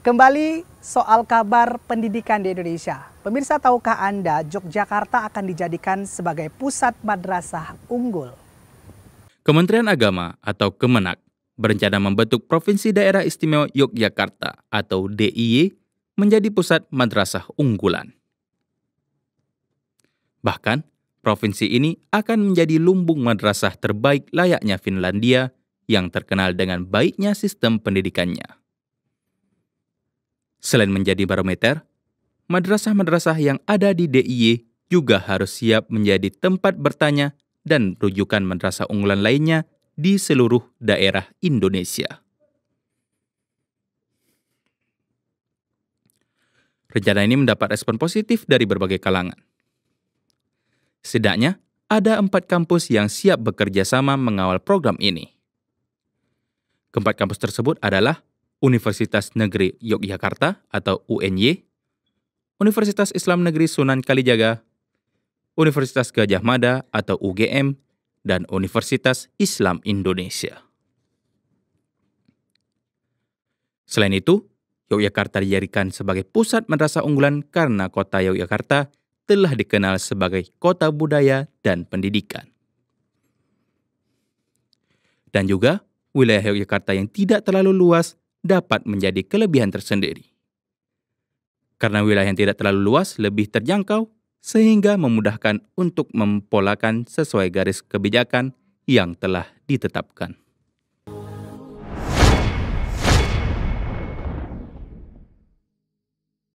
Kembali soal kabar pendidikan di Indonesia. Pemirsa tahukah Anda Yogyakarta akan dijadikan sebagai pusat madrasah unggul? Kementerian Agama atau Kemenak berencana membentuk Provinsi Daerah Istimewa Yogyakarta atau DIY menjadi pusat madrasah unggulan. Bahkan, provinsi ini akan menjadi lumbung madrasah terbaik layaknya Finlandia yang terkenal dengan baiknya sistem pendidikannya. Selain menjadi barometer, madrasah-madrasah yang ada di DIY juga harus siap menjadi tempat bertanya dan rujukan madrasah unggulan lainnya di seluruh daerah Indonesia. Rencana ini mendapat respon positif dari berbagai kalangan. Setidaknya, ada empat kampus yang siap bekerja sama mengawal program ini. Keempat kampus tersebut adalah Universitas Negeri Yogyakarta atau UNY, Universitas Islam Negeri Sunan Kalijaga, Universitas Gajah Mada atau UGM, dan Universitas Islam Indonesia. Selain itu, Yogyakarta dijadikan sebagai pusat madrasah unggulan karena kota Yogyakarta telah dikenal sebagai kota budaya dan pendidikan. Dan juga, wilayah Yogyakarta yang tidak terlalu luas dapat menjadi kelebihan tersendiri. Karena wilayah yang tidak terlalu luas lebih terjangkau, sehingga memudahkan untuk mempolakan sesuai garis kebijakan yang telah ditetapkan.